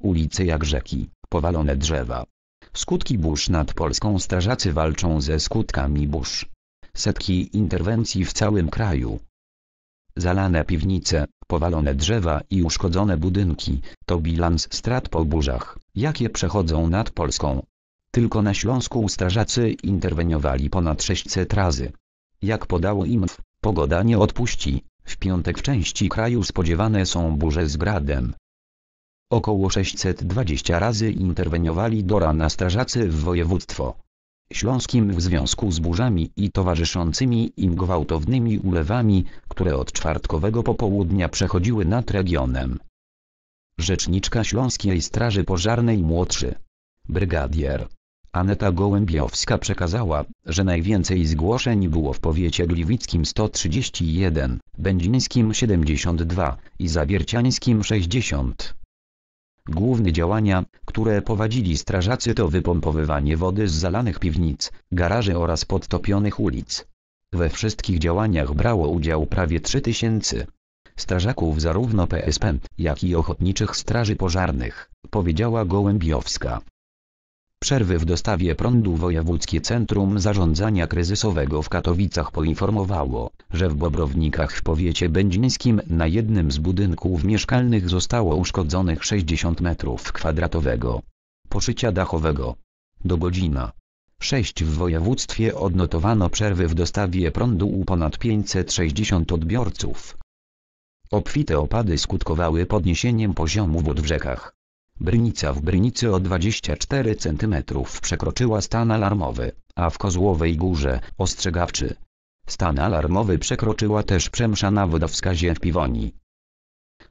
Ulice jak rzeki, powalone drzewa. Skutki burz nad Polską strażacy walczą ze skutkami burz. Setki interwencji w całym kraju. Zalane piwnice, powalone drzewa i uszkodzone budynki, to bilans strat po burzach, jakie przechodzą nad Polską. Tylko na Śląsku strażacy interweniowali ponad 600 razy. Jak podało im, pogoda nie odpuści, w piątek w części kraju spodziewane są burze z gradem, Około 620 razy interweniowali do rana strażacy w województwo śląskim w związku z burzami i towarzyszącymi im gwałtownymi ulewami, które od czwartkowego popołudnia przechodziły nad regionem. Rzeczniczka Śląskiej Straży Pożarnej młodszy, brygadier Aneta Gołębiowska przekazała, że najwięcej zgłoszeń było w powiecie gliwickim 131, będzińskim 72 i zawierciańskim 60. Główne działania, które prowadzili strażacy to wypompowywanie wody z zalanych piwnic, garaży oraz podtopionych ulic. We wszystkich działaniach brało udział prawie 3000 strażaków zarówno PSP, jak i ochotniczych straży pożarnych, powiedziała Gołębiowska przerwy w dostawie prądu Wojewódzkie Centrum Zarządzania Kryzysowego w Katowicach poinformowało, że w Bobrownikach w powiecie będzińskim na jednym z budynków mieszkalnych zostało uszkodzonych 60 m2 poszycia dachowego. Do godzina 6 w województwie odnotowano przerwy w dostawie prądu u ponad 560 odbiorców. Obfite opady skutkowały podniesieniem poziomu wód w rzekach. Brynica w Brynicy o 24 cm przekroczyła stan alarmowy, a w Kozłowej Górze ostrzegawczy. Stan alarmowy przekroczyła też przemszana na wodowskazie w Piwoni.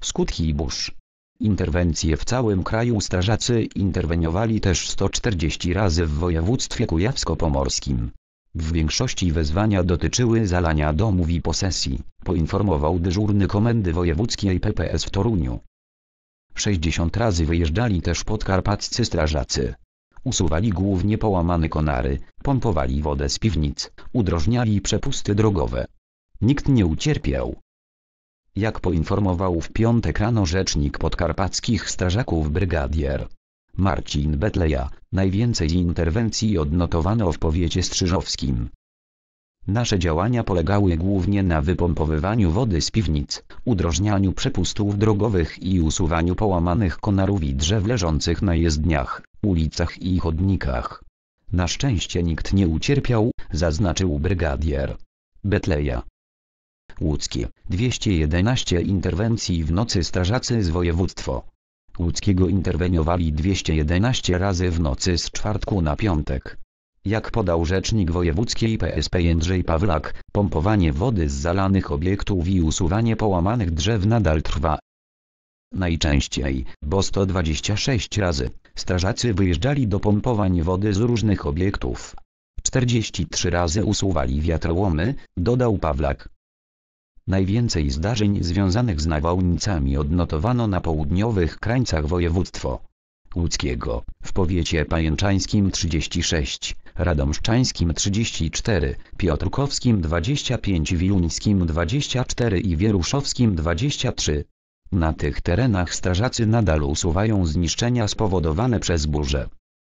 Skutki burz. Interwencje w całym kraju strażacy interweniowali też 140 razy w województwie kujawsko-pomorskim. W większości wezwania dotyczyły zalania domów i posesji, poinformował dyżurny Komendy Wojewódzkiej PPS w Toruniu. 60 razy wyjeżdżali też podkarpaccy strażacy. Usuwali głównie połamane konary, pompowali wodę z piwnic, udrożniali przepusty drogowe. Nikt nie ucierpiał. Jak poinformował w piątek rano rzecznik podkarpackich strażaków brygadier Marcin Betleja, najwięcej interwencji odnotowano w powiecie strzyżowskim. Nasze działania polegały głównie na wypompowywaniu wody z piwnic, udrożnianiu przepustów drogowych i usuwaniu połamanych konarów i drzew leżących na jezdniach, ulicach i chodnikach. Na szczęście nikt nie ucierpiał, zaznaczył brygadier. Betleja. Łódzkie, 211 interwencji w nocy strażacy z województwo. Łódzkiego interweniowali 211 razy w nocy z czwartku na piątek. Jak podał rzecznik wojewódzkiej PSP Jędrzej Pawlak, pompowanie wody z zalanych obiektów i usuwanie połamanych drzew nadal trwa. Najczęściej, bo 126 razy, strażacy wyjeżdżali do pompowań wody z różnych obiektów. 43 razy usuwali wiatrołomy, dodał Pawlak. Najwięcej zdarzeń związanych z nawałnicami odnotowano na południowych krańcach województwo łódzkiego, w powiecie pajęczańskim 36, radomszczańskim 34, piotrkowskim 25, wiluńskim 24 i wieruszowskim 23. Na tych terenach strażacy nadal usuwają zniszczenia spowodowane przez burze.